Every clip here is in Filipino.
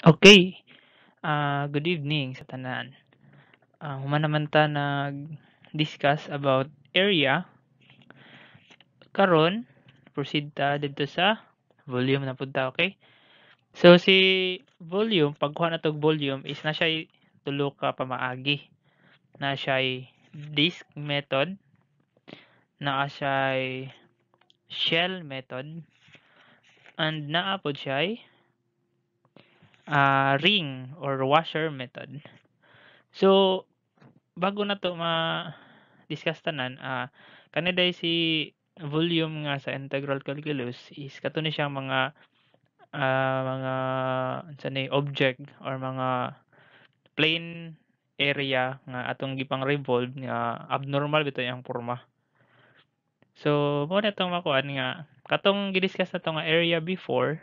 Okay. Uh, good evening sa tanan. Ah, human naman ta nag-discuss about area. Karon, proceed ta dito sa volume na punta, okay? So, si volume, pagkuha na tog volume, is na siya tulo ka pamaagi. Na siya disk method. Na siya shell method. And naapod siya uh, ring or washer method. So, bago na to ma-discuss tanan, uh, kaniday si volume nga sa integral calculus is kato ni siyang mga uh, mga sanay object or mga plane area nga atong gipang revolve nga abnormal bitoy ang forma. So, mo na tong makuan nga katong gidiscuss na to nga area before.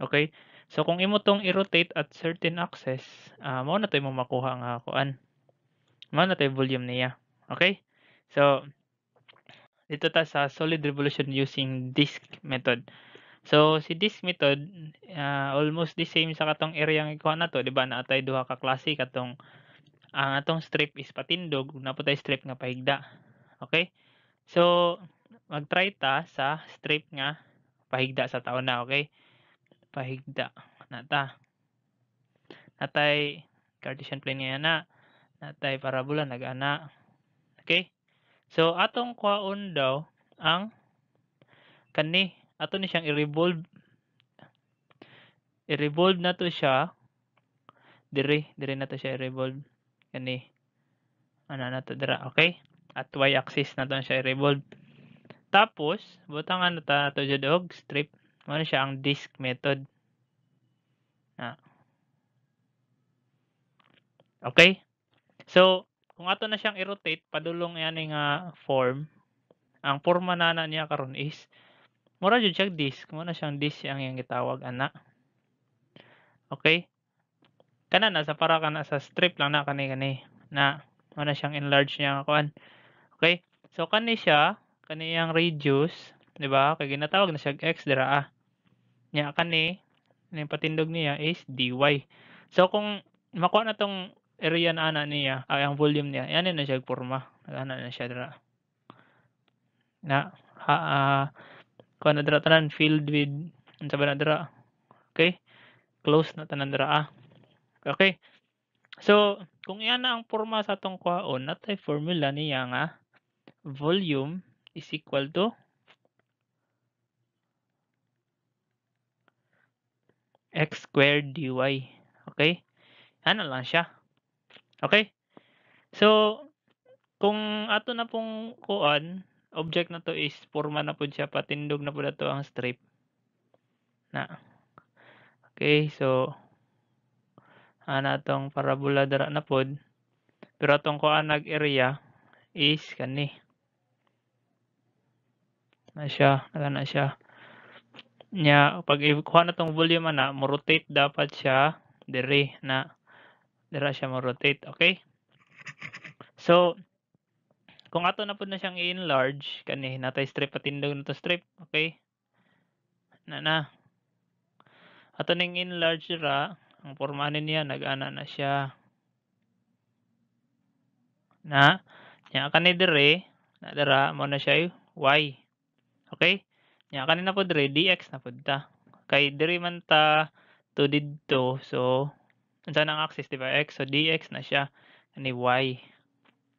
Okay? So kung imo tong i-rotate at certain axis, uh, ah, mao na toy makuha ang kuan. Mao na toy volume niya. Okay? So dito ta sa solid revolution using disk method. So si disk method uh, almost the same sa katong area nga ikuha nato, di ba? Naatay duha ka klase katong ang uh, atong strip is patindog, na napatay strip nga pahigda. Okay? So mag-try ta sa strip nga pahigda sa taon na, okay? pahigda nata. Natay Cartesian plane nga na Natay parabola nagana. Okay? So atong kuhaon daw ang kani ato ni siyang i-revolve i-revolve na to siya dire dire na to siya i-revolve kani ana na to dira okay at y axis na to siya i-revolve tapos butang na ta to jud og strip ano siya, ang disk method. Ah. Okay? So, kung ato na siyang i-rotate, padulong yan yung uh, form. Ang forma na na niya karon is, mura dyan siya disk. Mura siyang disk ang yung gitawag, ana. Okay? Kana na, sa para kana sa strip lang na kani kani. Na, mura siyang enlarge niya kakuan. Okay? So, kani siya, kani kaniyang radius, di ba? Kaya ginatawag na siya x, dira ah niya kani eh. na ano patindog niya is dy. So kung makuha na tong area na ana niya, ay ang volume niya, yan na siya forma. Ana na siya dira. Na ha uh, kuha na dira tanan filled with unsa ba na dira. Okay? Close na tanan dira ah. Okay. So kung iyan na ang forma sa atong kwaon, natay formula niya nga volume is equal to x squared dy. Okay? Ano lang siya. Okay? So, kung ato na pong kuan, object na to is forma na po siya, patindog na po na to ang strip. Na. Okay, so, ana tong parabola dara na pod. Pero atong kuan nag area is kani. Na siya, na siya nya pag ikuha na tong volume ana mo rotate dapat siya dire na dira siya mo rotate okay so kung ato na pud na siyang enlarge kani natay strip patindog na to strip okay na na ato ning enlarge ra ang pormanin niya nag-ana na siya na nya kani dire na dira mo na siya y okay Nya kanina pod re dx na pod ta. Kay diri man ta to didto so unsa ang axis di ba x so dx na siya ani y.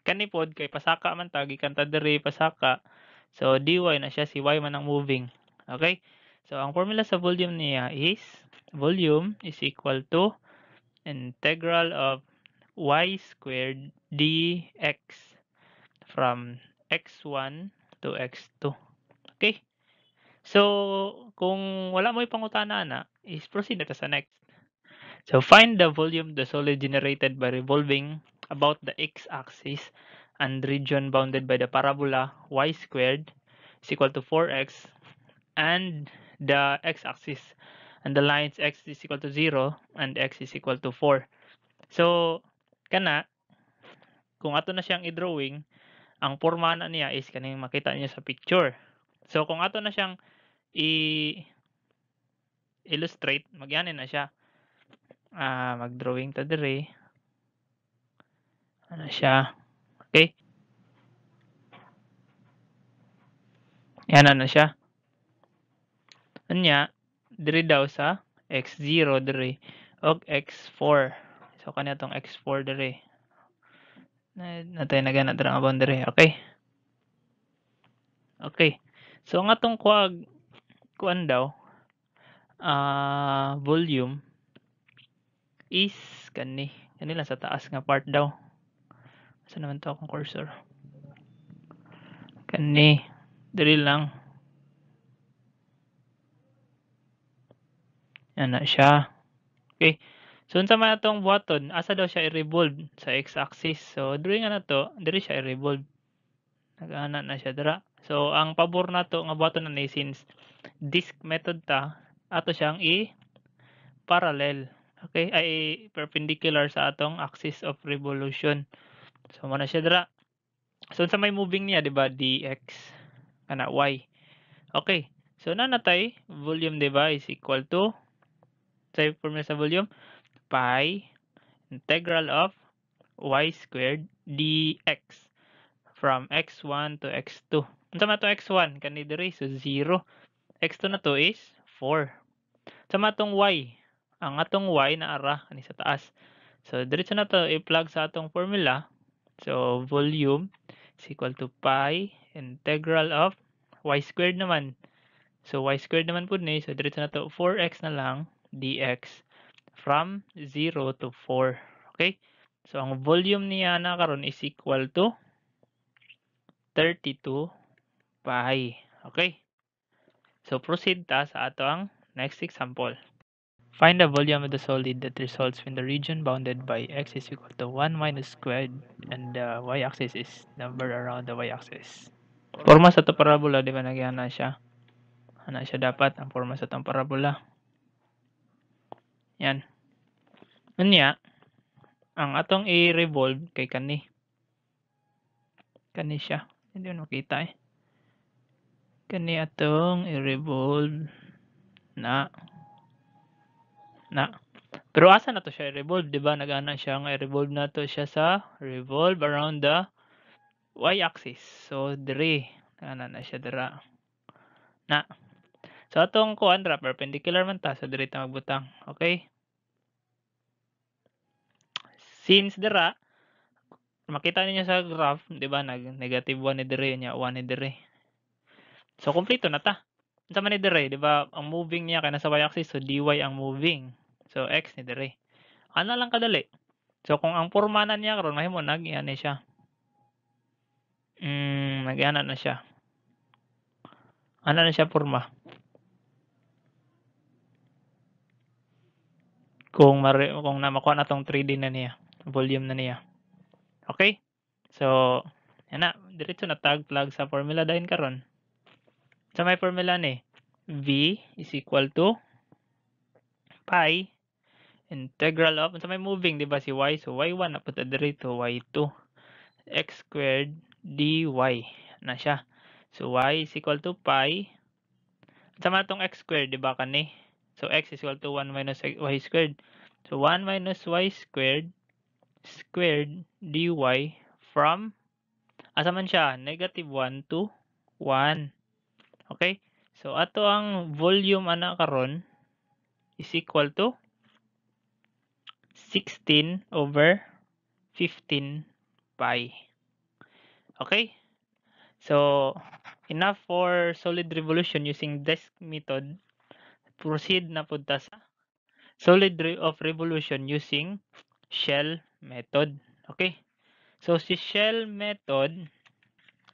Kani pod kay pasaka man ta gikan ta diri pasaka so dy na siya si y man ang moving. Okay? So ang formula sa volume niya is volume is equal to integral of y squared dx from x1 to x2. Okay? So, kung wala mo pangutana na, is proceed na sa next. So, find the volume the solid generated by revolving about the x-axis and region bounded by the parabola y squared is equal to 4x and the x-axis and the lines x is equal to 0 and x is equal to 4. So, kana, kung ato na siyang i-drawing, ang porma na niya is kaning makita niyo sa picture. So, kung ato na siyang i illustrate magyanin na siya ah uh, magdrawing ta dire ano siya okay yan ano siya anya dire daw sa x0 dire og x4 so kanya tong x4 dire natay na ganat ra ang boundary okay okay so nga tong kuag kuan daw uh, volume is kani kanila sa taas nga part daw sa naman to akong cursor kani dali lang ana siya okay So, unsa man atong button, asa daw siya i-revolve sa x-axis. So, diri nga na to, diri siya i-revolve. Nagana na siya dira. So ang pabor nato nga buhaton na ni since disk method ta ato siyang i parallel okay ay perpendicular sa atong axis of revolution. So mo siya dra. So sa may moving niya di ba dx kana y. Okay. So nanatay, volume di ba is equal to sa formula sa volume pi integral of y squared dx from x1 to x2. Unsa man x1 kani diri so 0. x2 na to is 4. Sa matong y, ang atong y na ara ani sa taas. So diretso na to i-plug sa atong formula. So volume is equal to pi integral of y squared naman. So y squared naman po ni, so diretso na to 4x na lang dx from 0 to 4. Okay? So ang volume niya na karon is equal to 32 pi. Okay? So, proceed ta sa ato ang next example. Find the volume of the solid that results when the region bounded by x is equal to 1 minus squared and the y-axis is number around the y-axis. Forma sa to parabola, di ba naghihana siya? Hana siya dapat ang forma sa tong parabola. Yan. Unya, ang atong i-revolve kay kani. Kani siya. Hindi ko nakita eh. Kani atong i-revolve na na. Pero asa na to siya i-revolve, 'di ba? Nagana siya nga i-revolve na to siya sa revolve around the y axis. So dire ana na siya dira. Na. So atong kuan ra perpendicular man ta so dire ta magbutang. Okay? Since dira makita niyo sa graph, 'di ba, nag negative 1 ni dire niya, 1 ni dire. So kumpleto na ta. Sa man ni dire, 'di ba, ang moving niya kay nasa y axis, so dy ang moving. So x ni dire. Ana lang kadali. So kung ang pormanan niya karon mahimo nag ni siya. Mm, nag na siya. Ana na siya porma? Kung mare, kung namakuha na tong 3D na niya, volume na niya. Okay? So, yan na. Diretso na tag plug sa formula dahil karon. so, may formula ni V is equal to pi integral of, sa so, may moving, di ba si y? So, y1 na punta dito, y2 x squared dy na siya. So, y is equal to pi. Sama itong x squared, di ba kani? So, x is equal to 1 minus y squared. So, 1 minus y squared squared dy from, asa ah, man siya, negative 1 to 1. Okay? So, ato ang volume ana karon is equal to 16 over 15 pi. Okay? So, enough for solid revolution using desk method. Proceed na punta sa solid of revolution using shell method. Okay? So, si shell method,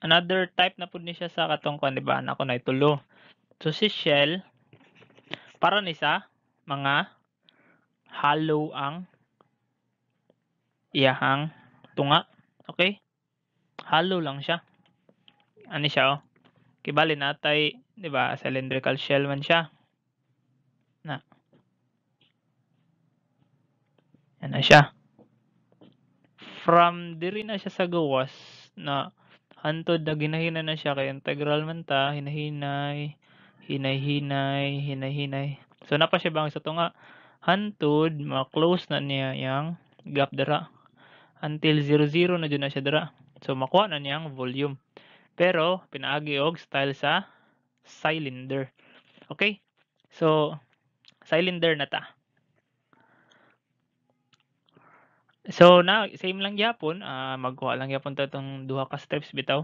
another type na po niya sa katong kwan, di ba? Ako na itulo. So, si shell, para ni sa mga hollow ang iyahang tunga. Okay? Hollow lang siya. Ano siya, oh? Kibali natay, di ba? Cylindrical shell man siya. Na. Yan siya from diri na siya sa gawas na hantod na ginahina na siya kay integral man ta hinahinay hinayhinay hinahinay so napa siya bang sa tunga hantod ma-close na niya yang gap dira until 00 na jud na siya dira so makuha na niya ang volume pero pinaagi og style sa cylinder okay so cylinder na ta So na same lang gyapon, ah, magkuha lang gyapon ta tong duha ka strips bitaw.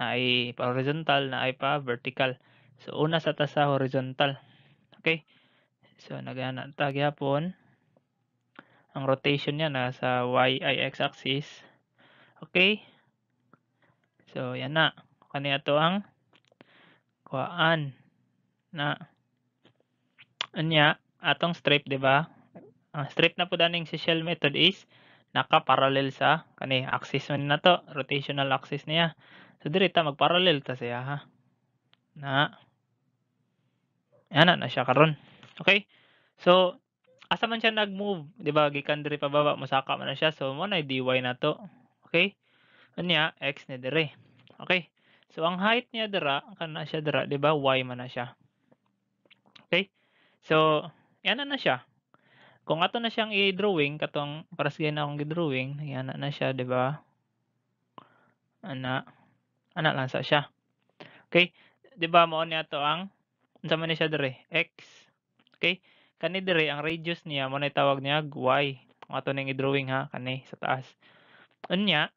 Na ay pa horizontal na ay pa vertical. So una sa ta sa horizontal. Okay? So nagana ta gyapon. Ang rotation niya na sa y i x axis. Okay? So yan na. Kani ato ang kuhaan na anya atong strip, di ba? Ang strip na po daning shell method is naka-parallel sa kani eh, axis man na to, rotational axis niya. So diri mag-parallel ta siya ha. Na ana na siya karon. Okay? So asa man siya nag-move, di ba? Gikan diri pababa, mosaka man siya. So mo na dy na to. Okay? Unya x ni dire. Okay? So ang height niya dira, ang kana siya dira, di ba? Y man na siya. Okay? So, yan na, na siya kung ato na siyang i-drawing katong para sa na akong i-drawing ayan na siya di ba ana ana lang sa siya okay di ba mo ni ato ang unsa man ni siya dire x okay kani dire ang radius niya mo na tawag niya y kung ato ning i-drawing ha kani sa taas unya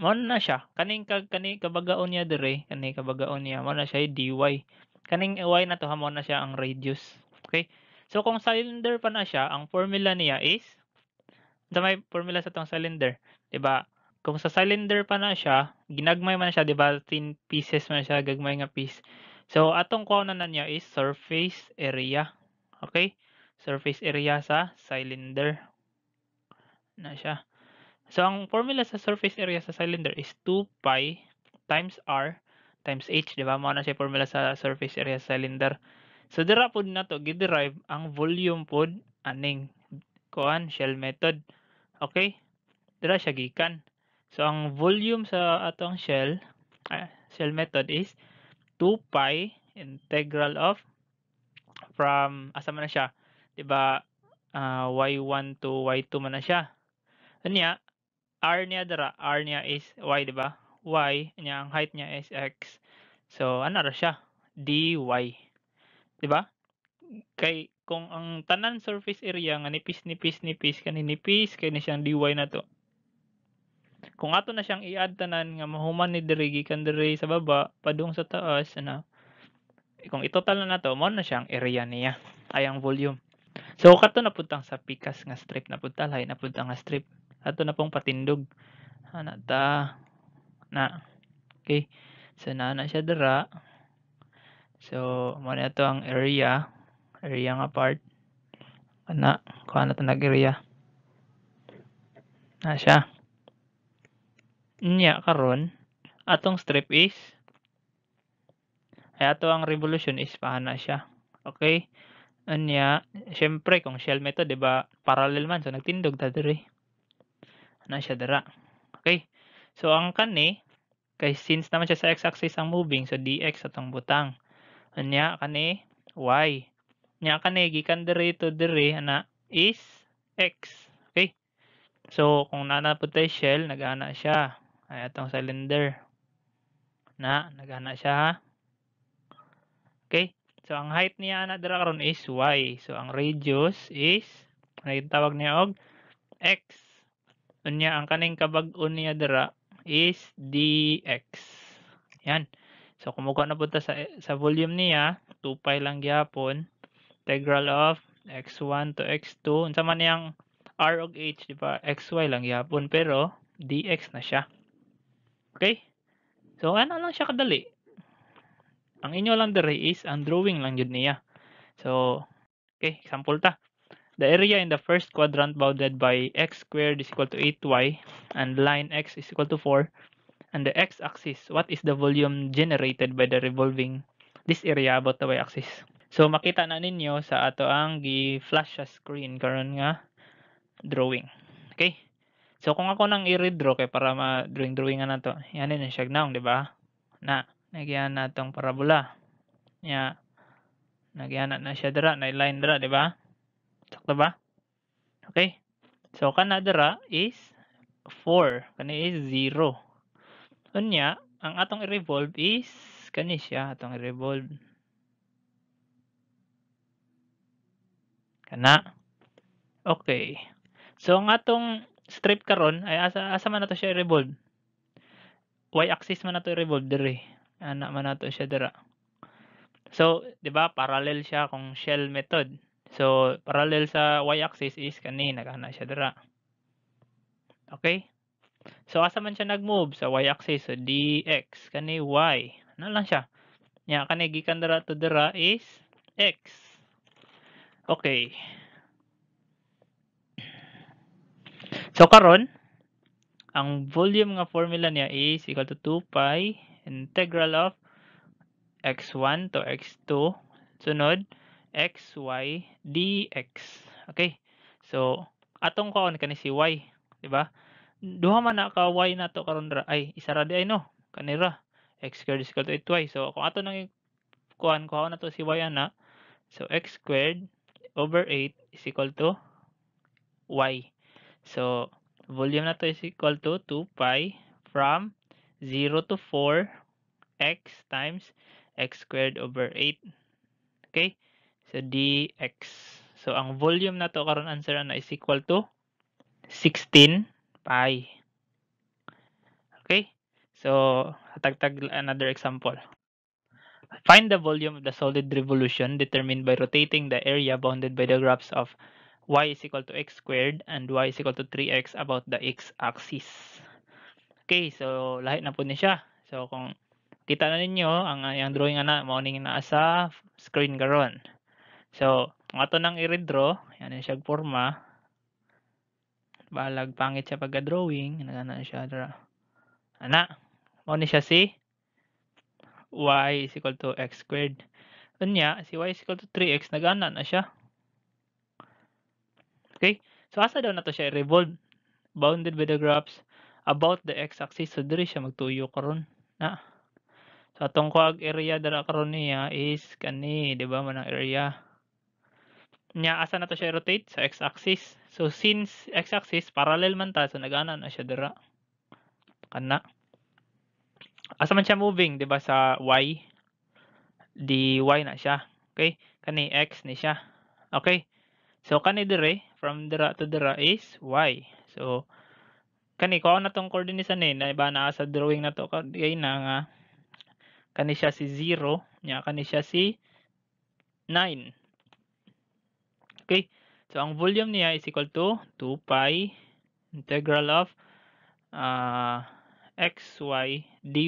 mo na siya kaning kag kani kabagaon niya dire kani kabagaon niya mo na siya dy kaning y na to ha mo na siya ang radius okay So kung cylinder pa na siya, ang formula niya is sa may formula sa tong cylinder, 'di ba? Kung sa cylinder pa na siya, ginagmay man siya, 'di ba? Thin pieces man siya, gagmay nga piece. So atong kuha na niya is surface area. Okay? Surface area sa cylinder. Na siya. So ang formula sa surface area sa cylinder is 2 pi times r times h, 'di ba? Mao na siya formula sa surface area sa cylinder. So dira pod nato giderive ang volume pod aning kuan shell method. Okay? Dira siya gikan. So ang volume sa atong shell uh, shell method is 2 pi integral of from asa man na siya, 'di ba? Uh, y1 to y2 man na siya. Anya r niya dara, r niya is y, 'di ba? y niya ang height niya is x. So ano ra siya? dy. 'Di ba? Kay kung ang tanan surface area nga nipis-nipis-nipis kani nipis kay ni siyang DY na to. Kung ato na siyang i-add tanan nga mahuman ni diri gikan diri sa baba padung sa taas ana. Eh, kung itotal na nato mo na siyang area niya ay ang volume. So kato na putang sa pikas nga strip na pud talay na pud nga strip. Ato na pong patindog. Ana ta na. Okay. So na na siya dira. So, mo na to ang area, area nga part. Ana, kuha na to nag area. Na siya. Nya karon, atong strip is ay ato ang revolution is paana siya. Okay? Anya, syempre kung shell method, 'di ba, parallel man so nagtindog ta diri. Ana siya dara. Okay? So ang kani kay since naman siya sa x-axis ang moving, so dx atong butang. Anya kani y. Nya kani gikan dere to dere ana is x. Okay? So kung naa putay shell nagana siya. Ay atong cylinder. Na nagana siya ha. Okay? So ang height niya ana dere karon is y. So ang radius is ang ano tawag niya og x. Unya ang kaning kabag o niya dere is dx. Yan. So kung mo napunta sa sa volume niya, 2 pi lang gyapon integral of x1 to x2 unsa man yang r og h di ba xy lang gyapon pero dx na siya. Okay? So ano lang siya kadali. Ang inyo lang diri is ang drawing lang jud niya. So okay, example ta. The area in the first quadrant bounded by x squared is equal to 8y and line x is equal to 4 and the x-axis, what is the volume generated by the revolving this area about the y-axis. So makita na ninyo sa ato ang gi-flash sa screen karon nga drawing. Okay? So kung ako nang i-redraw kay para ma drawing drawing na to, yan na siya naong, di ba? Na, nagyan natong parabola. Ya. Nagyan na siya dira, na line dira, di ba? Sakto ba? Okay? So kana dira is 4, kani is 0. Unya, ang atong i-revolve is kani siya atong i-revolve. Kana. Okay. So ang atong strip karon ay asa asa man nato siya i-revolve. Y axis man nato i-revolve dire. Ana man nato siya dira. So, 'di ba, parallel siya kung shell method. So, parallel sa y axis is kani nagana siya dira. Okay? So asa man siya nag-move sa y axis so dx kani y. Ano lang siya? Nya kani gikan dira to dara is x. Okay. So karon ang volume nga formula niya is equal to 2 pi integral of x1 to x2 sunod xy dx. Okay? So atong kaon kani si y, di ba? duha man na kaway na to karon ra ay isa ra di ay no kanira x squared is equal to 8y so kung ato nang kuan ko na to si y ana so x squared over 8 is equal to y so volume na to is equal to 2 pi from 0 to 4 x times x squared over 8 okay so dx so ang volume na to karon answer na is equal to 16 i. Okay? So, tagtag another example. Find the volume of the solid revolution determined by rotating the area bounded by the graphs of y is equal to x squared and y is equal to 3x about the x-axis. Okay, so lahat na po ni siya. So kung kita na ninyo, ang yung drawing na morning na sa screen garon. So, kung ato nang i-redraw, yan yung siya forma, balag pangit siya pagka drawing nagana siya dra ana mo ni siya si y is equal to x squared unya si y is equal to 3x nagana na siya okay so asa daw na to siya revolve bounded by the graphs about the x-axis so diri siya magtuyo karon na so atong kuag area dara karon niya is kani di ba man ang area nya asa na to siya rotate sa x-axis. So since x-axis parallel man ta so nagana na siya dira. Kana. Asa man siya moving, 'di ba sa y? Di y na siya. Okay? Kani x ni siya. Okay? So kani dire from dira to dira is y. So kani ko na tong coordinates eh, ni na iba na sa drawing na to kay na nga kani siya si 0 nya kani siya si 9. Okay? So, ang volume niya is equal to 2 pi integral of uh, xy dy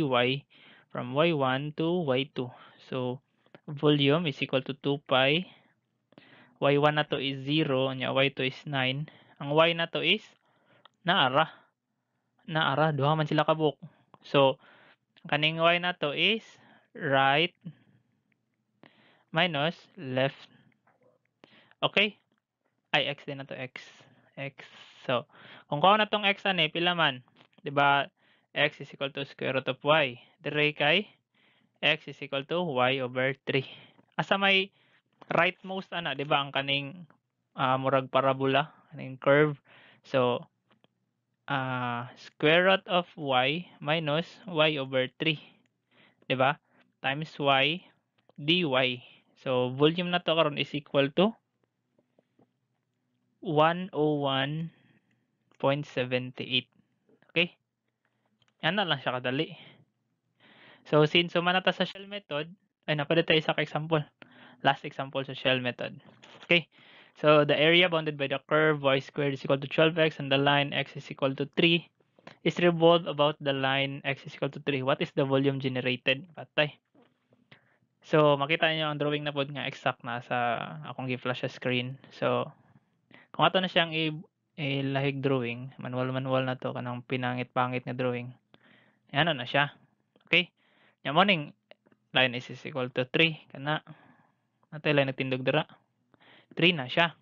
from y1 to y2. So, volume is equal to 2 pi. y1 na to is 0, nya y2 is 9. Ang y na to is naara. Naara, duha man sila kabuk. So, kaning y na to is right minus left Okay? Ay, x din na to, x. x. So, kung kuha na tong x ani, eh, pila man. diba? x is equal to square root of y. Dire kay x is equal to y over 3. Asa may rightmost ana, diba, Ang kaning uh, murag parabola, kaning curve. So, uh, square root of y minus y over 3. Diba? Times y dy. So, volume na to karon is equal to 101.78. Okay? Yan na lang siya kadali. So, since sumana ta sa shell method, ay napada tayo ka example. Last example sa shell method. Okay? So, the area bounded by the curve y squared is equal to 12x and the line x is equal to 3 is revolved about the line x is equal to 3. What is the volume generated? Patay. So, makita niyo ang drawing na po nga exact na sa akong gi-flash screen. So, kung ato na siyang i, i lahig drawing, manual-manual na to kanang pinangit-pangit na drawing. Eh, ano na siya. Okay? Nya morning line is, is equal to 3 kana natay line natindog dira. 3 na siya.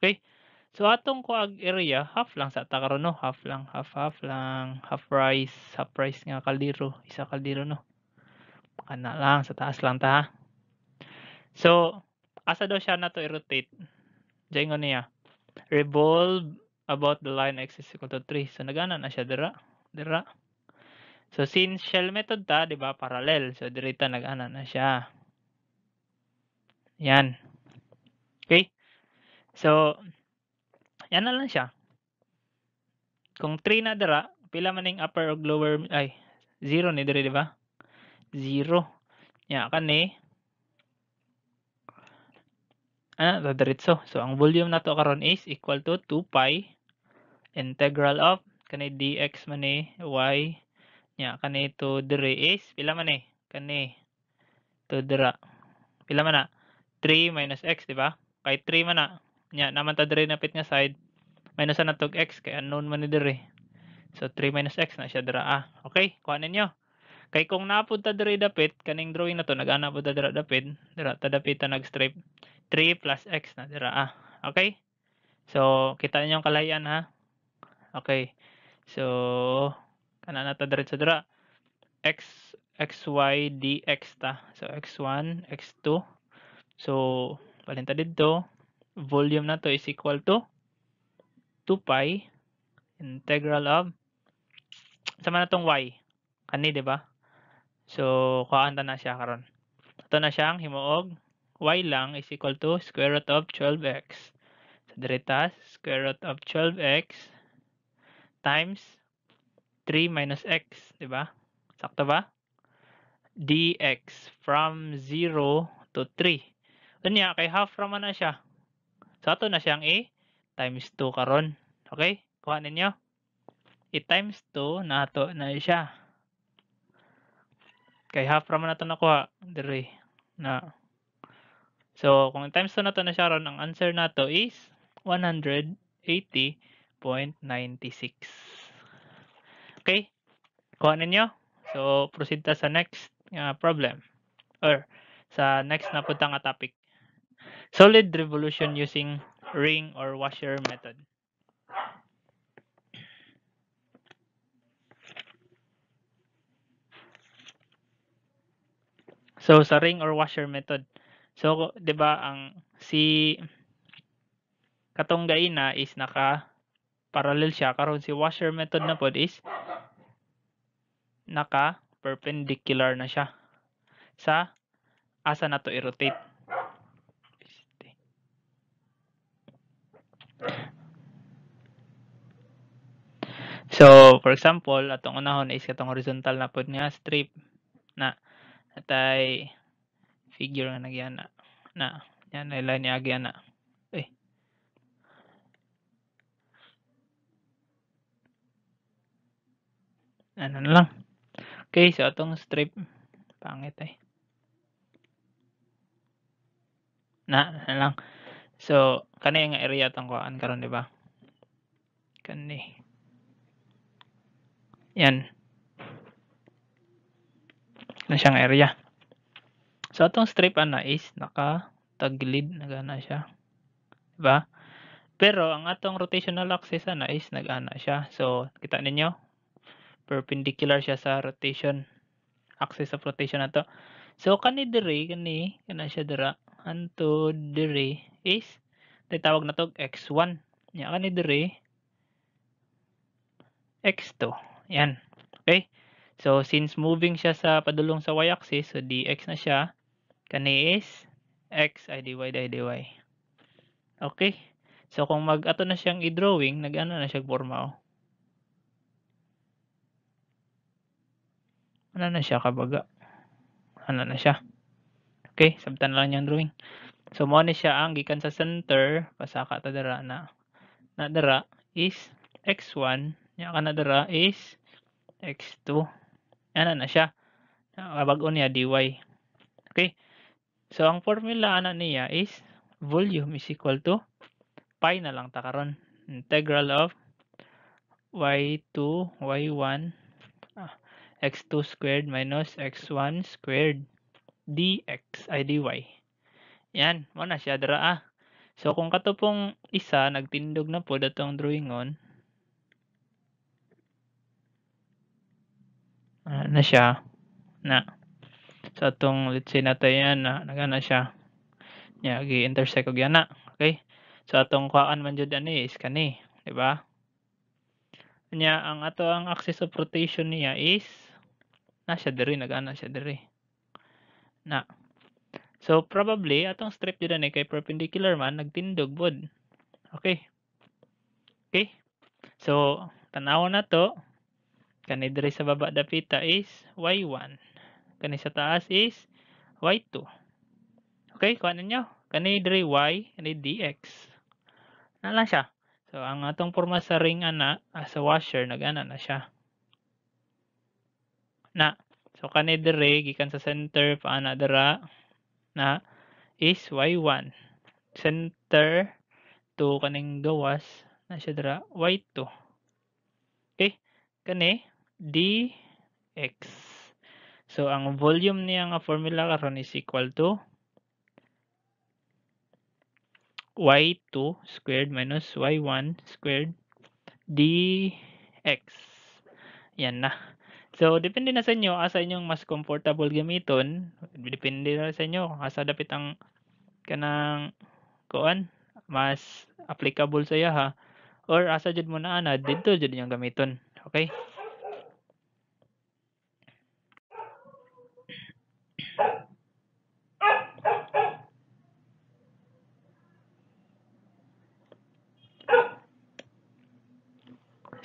Okay? So atong kuag area half lang sa ta karon no, half lang, half half lang, half price, half price nga kaldero, isa kaldero no. Kana lang sa taas lang ta. So asa daw siya to i-rotate. Diyan niya revolve about the line x is equal to 3. So, nagana na siya, dira? Dira? So, since shell method ta, di ba, parallel. So, dirita nagana na siya. Yan. Okay? So, yan na lang siya. Kung 3 na dira, pila man ning upper or lower, ay, 0 ni dira, di ba? 0. Ya, kan kani, ana Ah, dadiretso. So, ang volume nato karon is equal to 2 pi integral of kani dx man y nya kani to dire is pila man eh kani to dira. Pila man na 3 minus x, di ba? Kay 3 man na nya naman ta dire napit nga side minus na tog x kay unknown man ni dire. So 3 minus x na siya dira. Ah, okay, kuha ninyo. Kay kung napud ta dire dapit kaning drawing na to nagana pud ta dira dapit, dira ta dapit ta nag-stripe 3 plus x na dira. Ah, okay? So, kita niyo ang kalayan ha. Okay. So, kana na ta diretso dira. X xy dx ta. So, x1, x2. So, palinta dito. Volume na to is equal to 2 pi integral of sama na tong y kani di ba so kuhaan ta na siya karon ato na siyang himuog y lang is equal to square root of 12x. So, direta, square root of 12x times 3 minus x, di ba? Sakto ba? dx from 0 to 3. Doon niya, kay half raman na siya. So, ito na siyang a times 2 karon. Okay? Kuha ninyo. a times 2 na ito na siya. Kay half raman na ito nakuha. Dari. Na. So, kung times 2 na to na siya ron, ang answer na to is 180.96. Okay? Kuha ninyo. So, proceed ta sa next uh, problem. Or, sa next na punta nga topic. Solid revolution using ring or washer method. So, sa ring or washer method, So, 'di ba ang si katong na is naka parallel siya karon si washer method na pod is naka perpendicular na siya sa asa na to i-rotate. So, for example, atong unahon is katong horizontal na pod niya strip na atay figure nga nagyana na yan na ila niagi ana eh ano na lang okay so itong strip pangit eh na na lang so kani nga area tong kuan karon di ba kani yan na ano siyang area So atong strip ana is naka taglid nagana siya. Di ba? Pero ang atong rotational axis ana is nagana siya. So kita ninyo perpendicular siya sa rotation axis of rotation nato. So kani diri kani kana siya dira anto diri is tawag na to x1. Nya kani diri x2. Yan. Okay? So, since moving siya sa padulong sa y-axis, so dx na siya. Kani is x, idy, dy Okay. So, kung mag-ato na siyang i-drawing, nag-ano na siya forma, oh. Ano na siya, kabaga? Ano na siya? Okay, sabtan lang yung drawing. So, mo ni siya ang gikan sa center, pasaka ta dara na. Na dara is x1, nya ka na dara is x2. Ano na siya? Kabag-o niya, dy. Okay. So, ang formula na niya is volume is equal to pi na lang ta karon integral of y2, y1, ah, x2 squared minus x1 squared dx ay dy. Yan, mo na siya dara ah. So, kung kato pong isa, nagtindog na po datong drawing on, ah, na siya, na sa atong let's say nato yan na nagana siya nya gi intersect og yana okay so atong kuhaan man jud ani eh, is kani di ba nya ang ato ang axis of rotation niya is na siya diri nagana siya diri na so probably atong strip jud ani eh, kay perpendicular man nagtindog bod okay okay so tanaw na to kani diri sa baba da pita is y1 kani sa taas is y2 okay kuha ninyo kani diri y kani dx na lang siya so ang atong porma sa ring ana as ah, a washer nagana na siya na so kani diri gikan sa center pa ana dira na is y1 center to kaning gawas na siya dira y2 okay kani dx So, ang volume niya nga formula karon is equal to y2 squared minus y1 squared dx. Yan na. So, depende na sa inyo asa inyong mas comfortable gamiton. Depende na sa inyo asa dapat ang kanang kuan mas applicable sa iya ha or asa jud mo na ana dito jud yung gamiton. Okay?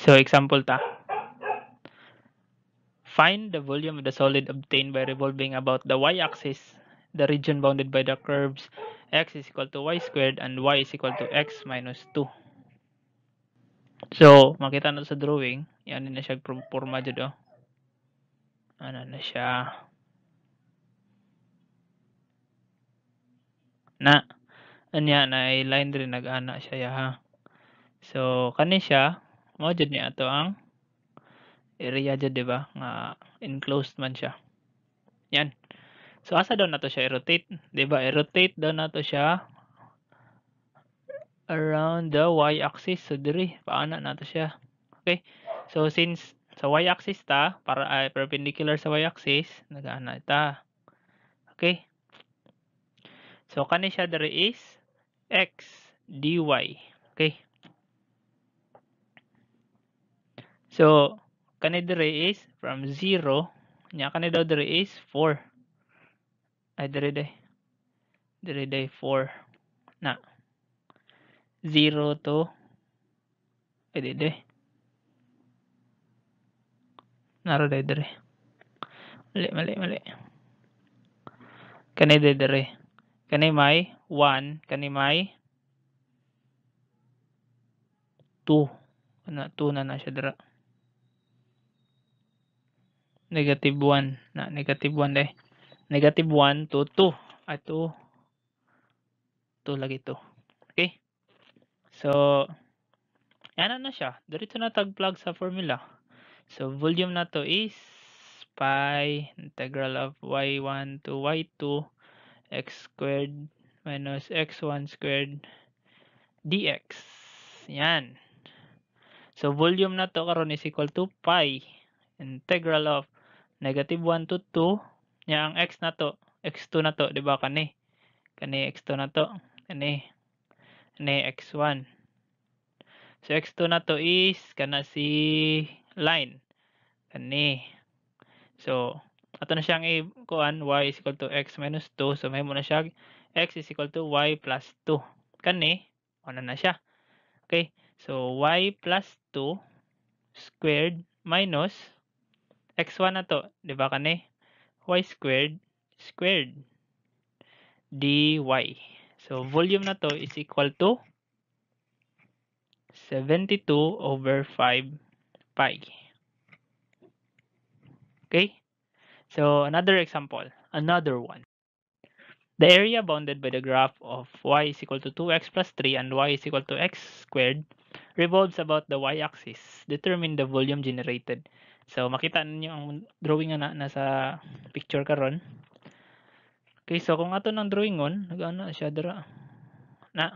So example ta. Find the volume of the solid obtained by revolving about the y-axis, the region bounded by the curves x is equal to y squared and y is equal to x minus 2. So, makita na sa drawing, yan na siya forma dyan oh. Ano na siya? Na, anya na ay line rin nag-ana siya ya ha. So, kani siya, Mao jud ni ato ang area jud di ba nga enclosed man siya. Yan. So asa daw nato siya i-rotate, di ba? I-rotate daw nato siya around the y axis so diri paana nato siya. Okay? So since sa y axis ta para uh, perpendicular sa y axis nagaana ta. Okay? So kani siya diri is x dy. Okay? So, kani dire is from 0, nya kani daw dire is 4. Ay dire day. Dire day 4 na. 0 to ay dire day. Naro day dire. Mali, mali, mali. Kani dire dire. Kani may 1, kani may 2. Ano, 2 na na siya dira negative 1 na negative 1 dai negative 1 to 2 ato 2 lagi to okay so ano na siya dito na tag plug sa formula so volume na to is pi integral of y1 to y2 x squared minus x1 squared dx yan so volume na to karon is equal to pi integral of Negative 1 to 2. yang x na to. x2 na to. Diba kani? Kani x2 na to. Kani. ni x1. So x2 na to is kana si line. Kani. So ato na siyang i kuan y is equal to x minus 2. So may mo na siya x is equal to y plus 2. Kani. Ano na siya. Okay. So y plus 2 squared minus x1 na to. Di ba kani? y squared squared dy. So, volume na to is equal to 72 over 5 pi. Okay? So, another example. Another one. The area bounded by the graph of y is equal to 2x plus 3 and y is equal to x squared revolves about the y-axis. Determine the volume generated. So makita ninyo ang drawing na nasa picture karon. Okay, so kung ato ng drawingon, nagana siya dira. Na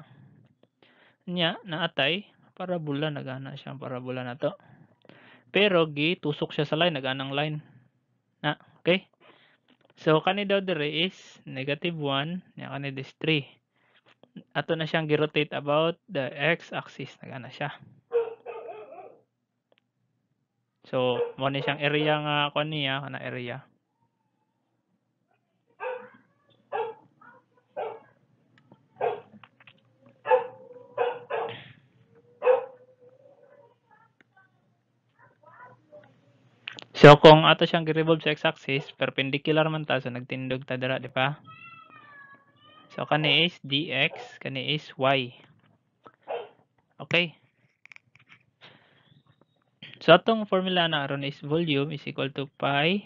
nya naatay parabola nagana siya ang parabola to. Pero gi, tusok siya sa line, ang line. Na, okay? So kani daw dire is negative 1, nya kani is 3. Ato na siyang girotate about the x axis nagana siya. So, mo ni siyang area nga kon niya kana area. So kung ato siyang gi-revolve sa x-axis, perpendicular man ta so nagtindog ta dira, di ba? So kani is dx, kani is y. Okay. So atong formula na aron is volume is equal to pi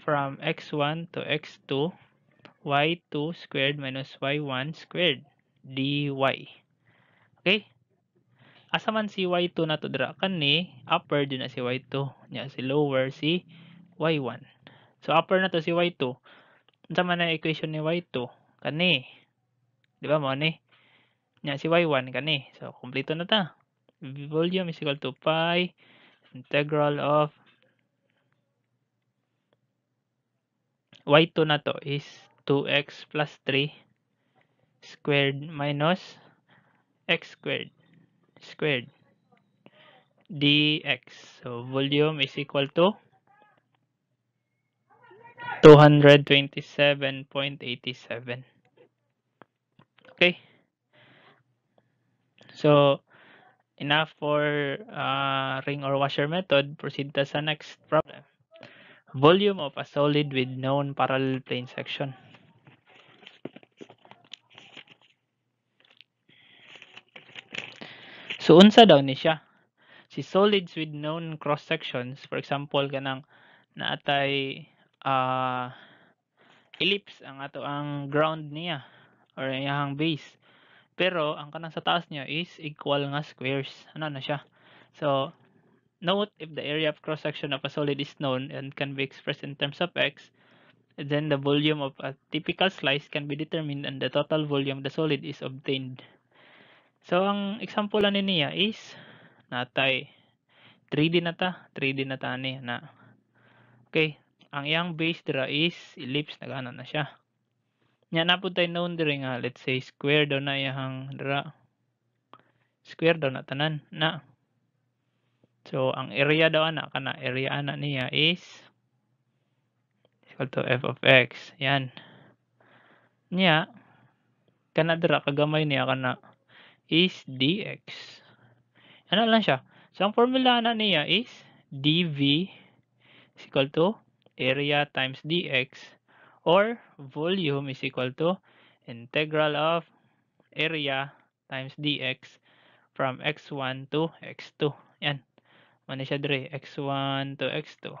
from x1 to x2 y2 squared minus y1 squared dy. Okay? Asa man si y2 na to dira kani, upper din na si y2, nya si lower si y1. So upper na to si y2. Unsa man ang equation ni y2 kani? Di ba mo ni? Nya si y1 kani. So kompleto na ta volume is equal to pi integral of y2 na to is 2x plus 3 squared minus x squared squared dx. So, volume is equal to 227.87. Okay. So, enough for uh, ring or washer method, proceed to the next problem. Volume of a solid with known parallel plane section. So, unsa daw ni siya? Si solids with known cross sections, for example, kanang naatay uh, ellipse ang ato ang ground niya or ang base pero ang kanang sa taas niya is equal nga squares. Ano na siya? So, note if the area of cross-section of a solid is known and can be expressed in terms of x, then the volume of a typical slice can be determined and the total volume of the solid is obtained. So, ang example ni niya is natay. 3D na ta. 3D na ta ni. Na. Okay. Ang iyang base dira is ellipse. nagana na siya nya na putay noon diri nga let's say square daw na iyahang dira square daw na tanan na so ang area daw ana kana area ana niya is equal to f of x yan niya kana dira kagamay niya kana is dx ano lang siya so ang formula ana niya is dv is equal to area times dx or volume is equal to integral of area times dx from x1 to x2. Yan. Muna siya dre. x1 to x2.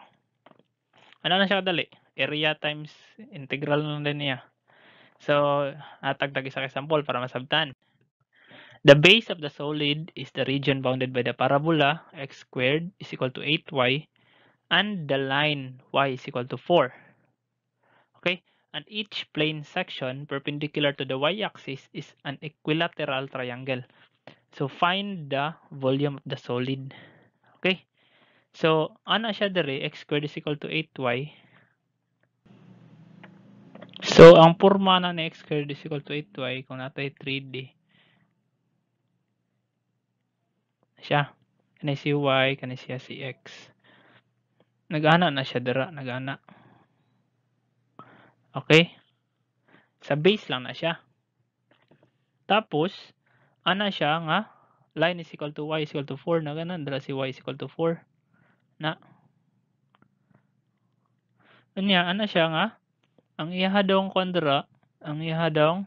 Ano na siya kadali? Area times integral na din niya. So, atagdag isa kay sample para masabtan. The base of the solid is the region bounded by the parabola x squared is equal to 8y and the line y is equal to 4. Okay? And each plane section perpendicular to the y-axis is an equilateral triangle. So, find the volume of the solid. Okay? So, ana siya dere, x squared is equal to 8y. So, ang forma na ni x squared is equal to 8y kung natay 3D. Siya. Can I y? Can siya si see x? Nagana na siya dira. Nagana. Okay? Sa base lang na siya. Tapos, ana siya nga, line is equal to y is equal to 4 na ganun. Dala si y is equal to 4 na. Anya, ana siya nga, ang ihadong kondra, ang ihadong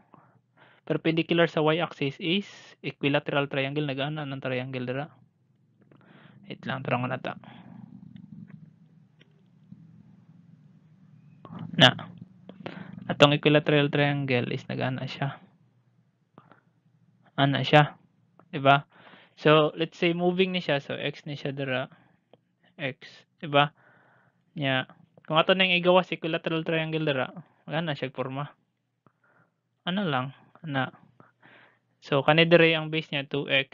perpendicular sa y-axis is equilateral triangle. na Nagaana ng triangle dira. Wait lang, tarang na Na atong equilateral triangle is nag-ana siya. Ana siya. Diba? So, let's say moving ni siya. So, x ni siya dara. X. Diba? Nya. Yeah. Kung ato igawa, si equilateral triangle dara, ana siya forma. Ano lang? Ana. So, kanidere ang base niya 2x,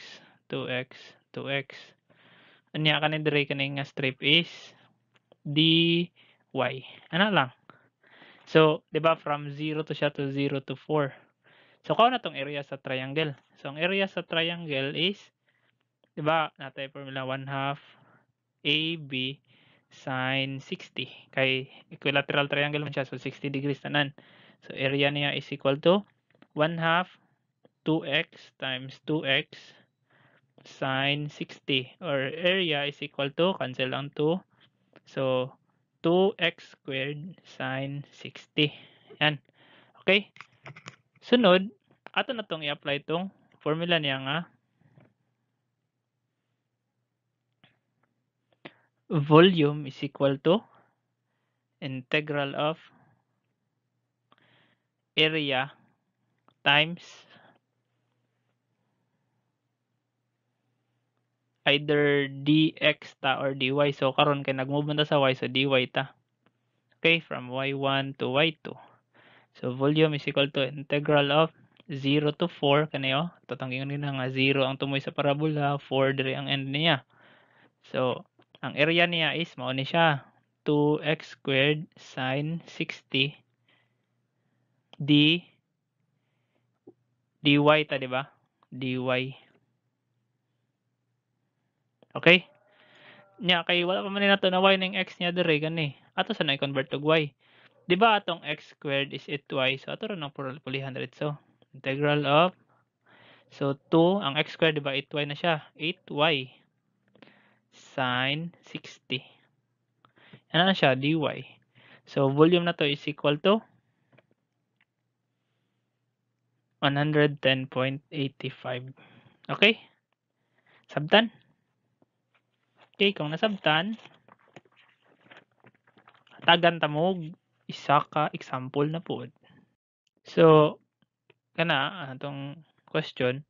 2x, 2x. Anya kanidere kaning nga strip is D. Y. Ana lang. So, 'di ba from 0 to siya to 0 to 4. So, kau na tong area sa triangle. So, ang area sa triangle is 'di ba, natay formula 1 half AB sine 60. Kay equilateral triangle man siya so 60 degrees tanan. So, area niya is equal to 1 half 2x times 2x sine 60 or area is equal to cancel ang 2. So, 2x squared sine 60. Yan. Okay? Sunod, ato na tong i-apply tong formula niya nga. Volume is equal to integral of area times either dx ta or dy. So karon kay nag nagmove na sa y so dy ta. Okay, from y1 to y2. So volume is equal to integral of 0 to 4 kanayo. Tatanggingon na nga 0 ang tumoy sa parabola, 4 diri ang end niya. So ang area niya is mao ni siya 2x squared sine 60 d dy ta di ba? dy Okay? Nya kay wala pa man nato na y ning x niya dere gani. Eh. Ato sa na i-convert to y. Di ba atong x squared is it y So ato ra nang pulihan diri so integral of so 2 ang x squared di ba it y na siya. 8y sin 60. Ano na siya dy. So volume na to is equal to 110.85. Okay? Sabtan? Okay, kung nasabtan, hatagan tamog isa ka example na pod. So, kana atong question,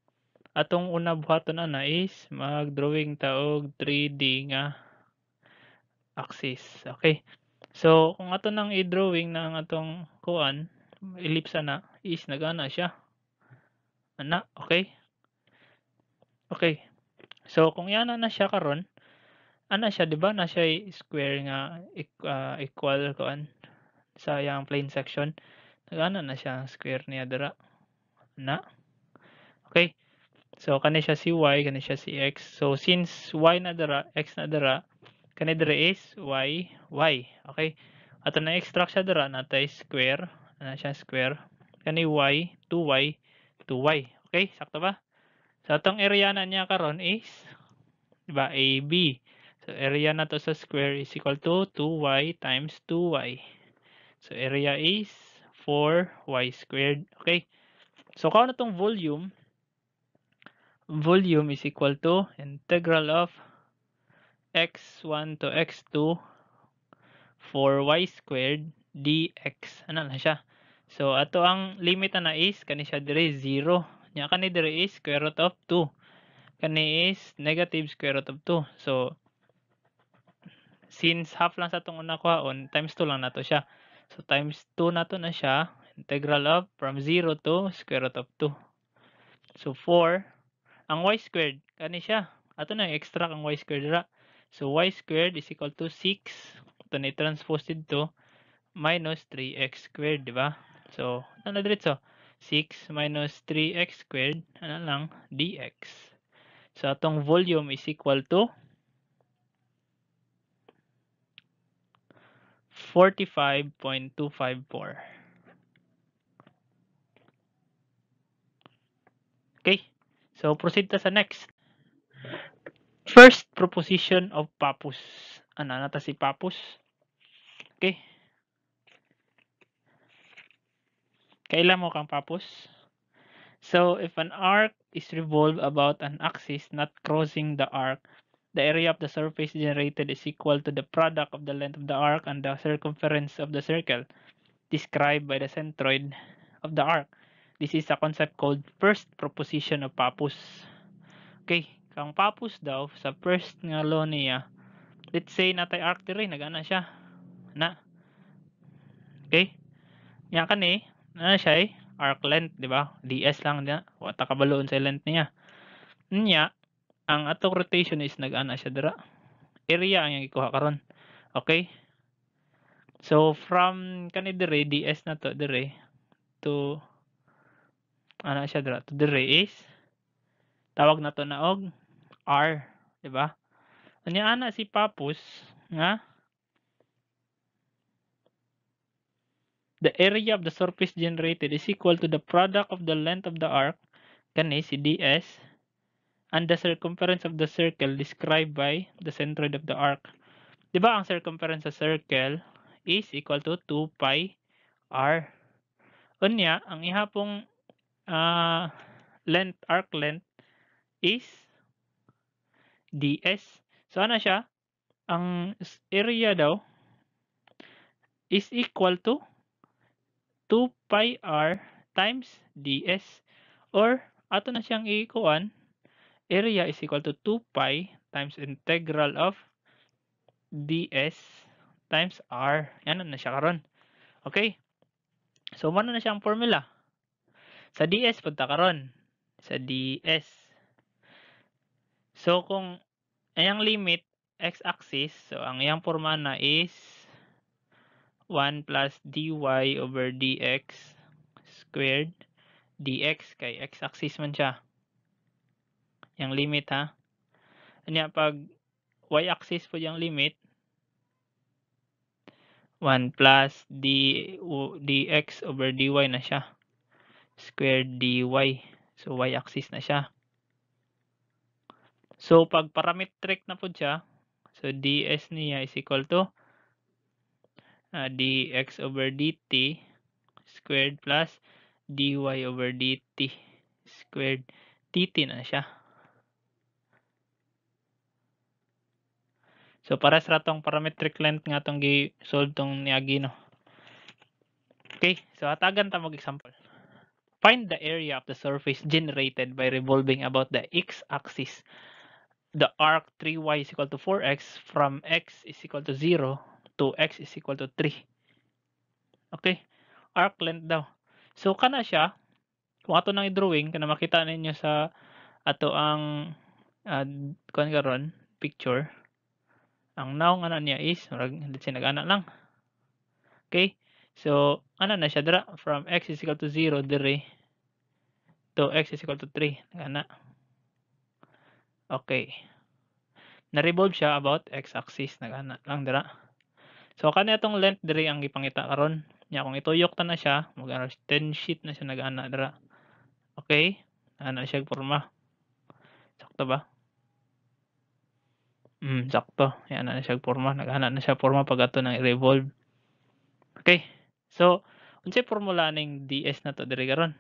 atong una buhaton ana is mag-drawing taog 3D nga axis. Okay. So, kung ato nang i-drawing nang atong kuan, ellipse na is nagana siya. Ana, okay? Okay. So, kung yana na siya karon, Ana siya 'di ba na siya'y square nga eq ah, equal kuan sa iyang plane section Nagana na siya square niya dira na okay so kani siya si y kani siya si x so since y na dira x na dira kani dira is y y okay ato na extract siya dira tay square na siya square kani y 2y 2y okay sakto ba so atong area na niya karon is di ba ab So, area na to sa square is equal to 2y times 2y. So, area is 4y squared. Okay. So, kung na tong volume, volume is equal to integral of x1 to x2 4y squared dx. Ano na siya? So, ato ang limit na is, kani siya dire 0. Nya kani dire is square root of 2. Kani is negative square root of 2. So, since half lang sa itong nakuhaon, times 2 lang na to siya. So times 2 na to na siya, integral of from 0 to square root of 2. So 4, ang y squared, kani siya. Ato na, extract ang y squared ra. So y squared is equal to 6, ito na transpose dito, minus 3x squared, di ba? So, ano na diretso? 6 minus 3x squared, ano lang, dx. So, atong volume is equal to 45.254. Okay, so proceed ta sa next. First proposition of Pappus. Ano na ta si Pappus? Okay. Kailan mo kang Pappus? So, if an arc is revolved about an axis not crossing the arc, the area of the surface generated is equal to the product of the length of the arc and the circumference of the circle described by the centroid of the arc. This is a concept called first proposition of Pappus. Okay, kung Pappus daw sa first nga law niya, let's say natay arc diri nagana siya na. Okay? Nya kani, ano siya eh? Arc length, di ba? DS lang niya. Wata kabaloon sa length niya. Nya, ang atong rotation is nag-ana siya dira area ang ikuha karon okay so from kani dire ds na to dire to ana siya dira to dire is tawag na to na og r di ba Ani ana si Papus nga the area of the surface generated is equal to the product of the length of the arc kani si ds and the circumference of the circle described by the centroid of the arc. Di ba ang circumference sa circle is equal to 2 pi r. Unya, ang ihapong uh, ah, length, arc length is ds. So ano siya? Ang area daw is equal to 2 pi r times ds or ato na siyang ikuan area is equal to 2 pi times integral of ds times r. Yan na siya karon. Okay? So, mano na siya ang formula. Sa ds, punta karon. Sa ds. So, kung ayang limit, x-axis, so ang iyang forma na is 1 plus dy over dx squared dx kay x-axis man siya yung limit ha. Anya pag y-axis po yung limit 1 plus d dx over dy na siya. Square dy. So y-axis na siya. So pag parametric na po siya, so ds niya is equal to uh, dx over dt squared plus dy over dt squared dt na siya. So para sa ratong parametric length nga tong gi-solve tong ni no. Okay, so atagan ta mag example. Find the area of the surface generated by revolving about the x-axis. The arc 3y is equal to 4x from x is equal to 0 to x is equal to 3. Okay, arc length daw. So kana siya, kung ato nang i-drawing, kana makita ninyo sa ato ang uh, ah, karon ano picture ang noun ana niya is murag let's say nag-ana lang okay so ana na siya dra from x is equal to 0 dire to x is equal to 3 nag-ana okay na-revolve siya about x-axis nag-ana lang dra. so kani atong length dire ang ipangita karon niya kung ituyok ta na siya mag 10 sheet na siya nag-ana dira okay ana siya forma sakto ba Mm, sakto. Yan ano na, siya porma. Naghana na siya porma pag ato ng revolve. Okay. So, unsay ano formula ning DS na to diri karon?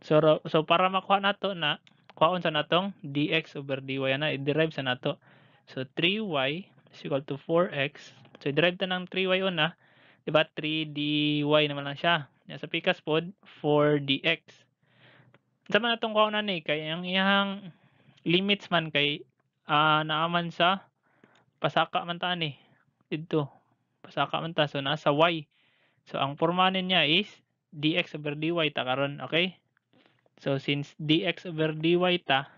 So, so para makuha nato na kuhaon sa natong dx over dy na ano, i-derive sa nato. So 3y is equal to 4x. So i-derive ta ng 3y una, 'di ba? 3dy naman lang siya. Ya sa pikas pod 4dx. Sama natong kuhaon na ni kay ang iyang limits man kay ah naaman sa pasaka man ta ani didto pasaka man ta so nasa y so ang forma niya is dx over dy ta karon okay so since dx over dy ta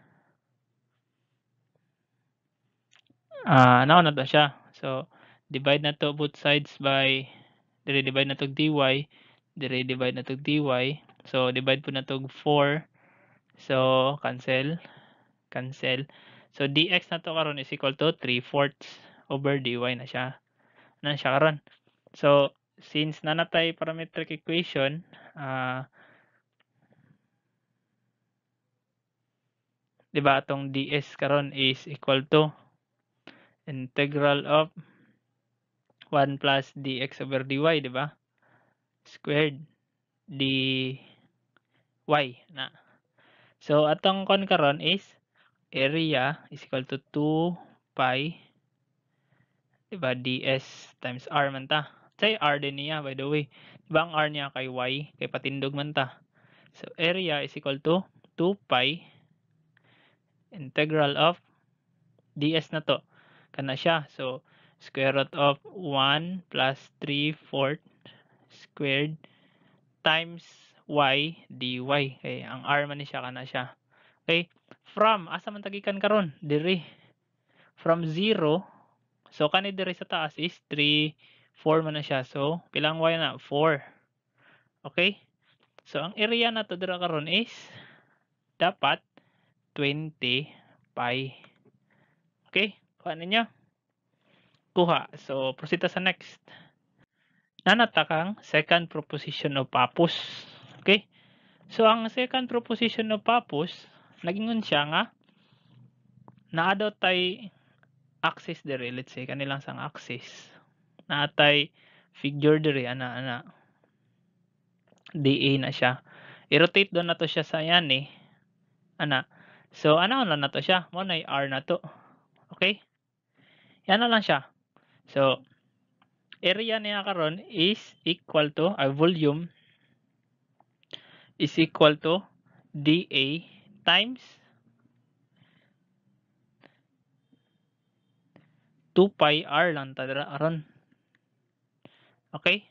ah uh, na to siya so divide na to both sides by dire divide na to dy dire divide na to dy so divide po na to 4 so cancel cancel So, dx na to karon is equal to 3 fourths over dy na siya. Na siya karon. So, since nanatay parametric equation, uh, di ba atong ds karon is equal to integral of 1 plus dx over dy, di ba? Squared dy na. So, atong kon karon is area is equal to 2 pi diba ds times r man ta. Say r din niya by the way. Diba ang r niya kay y kay patindog man ta. So area is equal to 2 pi integral of ds na to. Kana siya. So square root of 1 plus 3 fourth squared times y dy. Okay, ang r man ni siya kana siya. Okay? from asa man tagikan karon diri from 0 so kani diri sa taas is 3 4 man na siya so pilang y na 4 okay so ang area na to dira karon is dapat 20 pi okay kuha ninyo kuha so proceed ta sa next nanatakang second proposition of papus okay so ang second proposition of papus nagingon siya nga naa tay axis dere let's say kanilang sang axis naa figure dere ana ana DA na siya i-rotate daw na to siya sa yan eh ana so ana ano lang na to siya mo na R na to okay yan na lang siya so area niya karon is equal to uh, volume is equal to dA times 2 pi r lang tadra aron. Okay?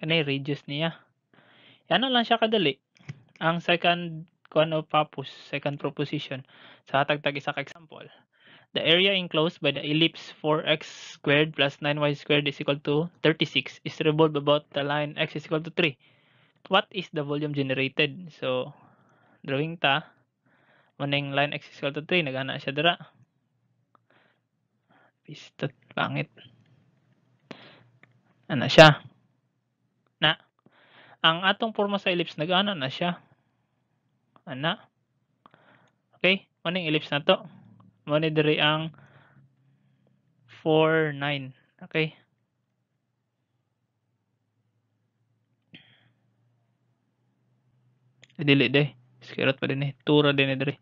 Kanay radius niya. Ano lang siya kadali. Ang second kuan of purpose, second proposition sa hatagtag isa ka example. The area enclosed by the ellipse 4x squared plus 9y squared is equal to 36 is revolved about the line x is equal to 3. What is the volume generated? So, drawing ta. Ano uning line x equal to 3, eh? nagana siya dira. Pistot, pangit. Ano siya? Na. Ang atong forma sa ellipse, nagana na siya. Ana. Okay, ano uning ellipse na to. Muna diri ang 4, 9. Okay. Dili deh. Square pa din eh. 2 ra din eh diri.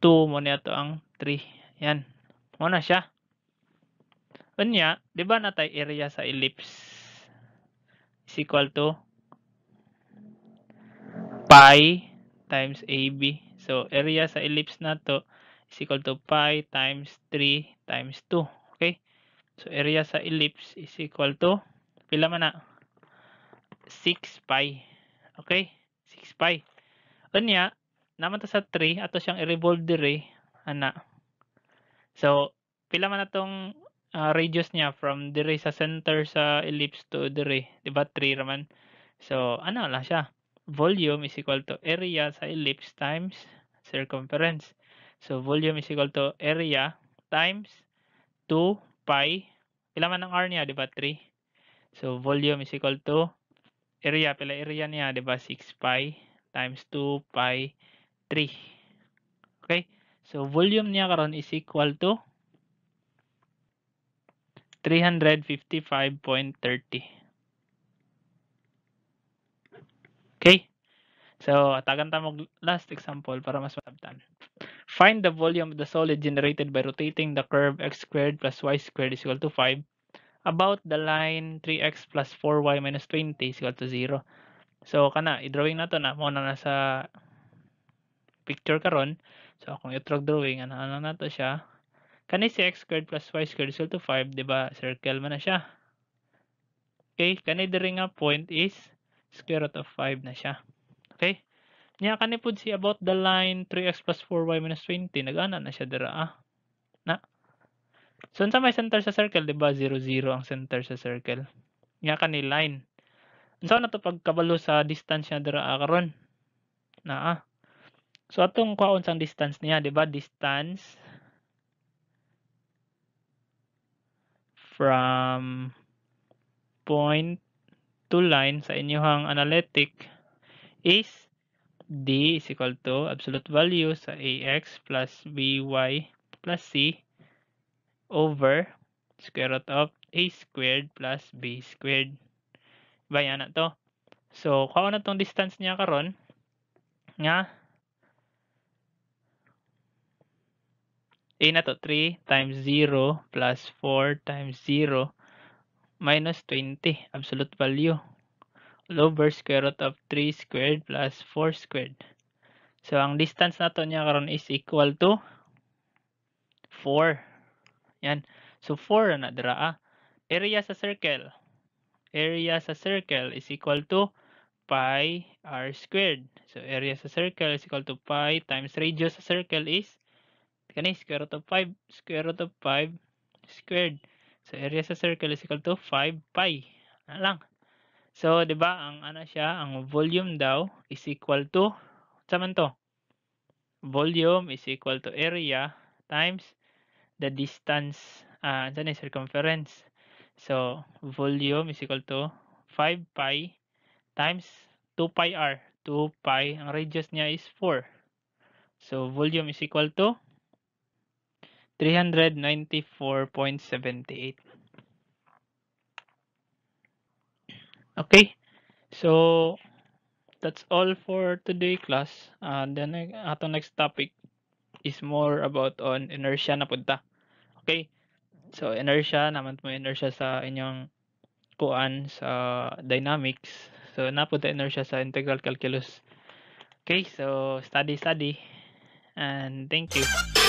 2 mo niya to ang 3. Yan. Mo na siya. Unya, di ba natay area sa ellipse is equal to pi times AB. So, area sa ellipse na to is equal to pi times 3 times 2. Okay? So, area sa ellipse is equal to, pila man na, 6 pi. Okay? 6 pi. Unya, naman ta sa 3 ato siyang i-revolve dire ana. So, pila man atong uh, radius niya from dire sa center sa ellipse to dire, di ba 3 raman. So, ano lang siya? Volume is equal to area sa ellipse times circumference. So, volume is equal to area times 2 pi. Pila man ang r niya, di ba 3? So, volume is equal to area. Pila area niya, di ba 6 pi times 2 pi 3. Okay? So volume niya karon is equal to 355.30. Okay? So, atagan ta mag last example para mas masabtan. Find the volume of the solid generated by rotating the curve x squared plus y squared is equal to 5 about the line 3x plus 4y minus 20 is equal to 0. So kana i-drawing na to na mo na nasa picture karon. So akong i truck drawing ana ano na to siya. Kani si x squared plus y squared is equal to 5, di ba? Circle man na siya. Okay, kani diri nga point is square root of 5 na siya. Okay? Nya kani pud si about the line 3x plus 4y minus 20, nagana na siya dira ah. Na. So unsa may center sa circle, di ba? 0 0 ang center sa circle. Nya kani line Unsa na to pagkabalo sa distance niya dira ah, karon? Naa. So atong kwaon sang distance niya, di ba? Distance from point to line sa inyong analytic is d is equal to absolute value sa ax plus by plus c over square root of a squared plus b squared baya na to. So, kao na tong distance niya karon nga A na to, 3 times 0 plus 4 times 0 minus 20, absolute value. All over square root of 3 squared plus 4 squared. So, ang distance na to niya karon is equal to 4. Yan. So, 4 na dira. Ah. Area sa circle, area sa circle is equal to pi r squared. So, area sa circle is equal to pi times radius sa circle is kani, square root of 5, square root of 5 squared. So, area sa circle is equal to 5 pi. Ano lang. So, di ba, ang ano siya, ang volume daw is equal to, saman to? Volume is equal to area times the distance, ah, uh, circumference. So volume is equal to 5 pi times 2 pi r. 2 pi, ang radius niya is 4. So volume is equal to 394.78. Okay, so that's all for today class. Uh, the next, ato next topic is more about on inertia na punta. Okay, So inertia, naman mo inertia sa inyong kuan sa dynamics. So napunta inertia sa integral calculus. Okay, so study study and thank you.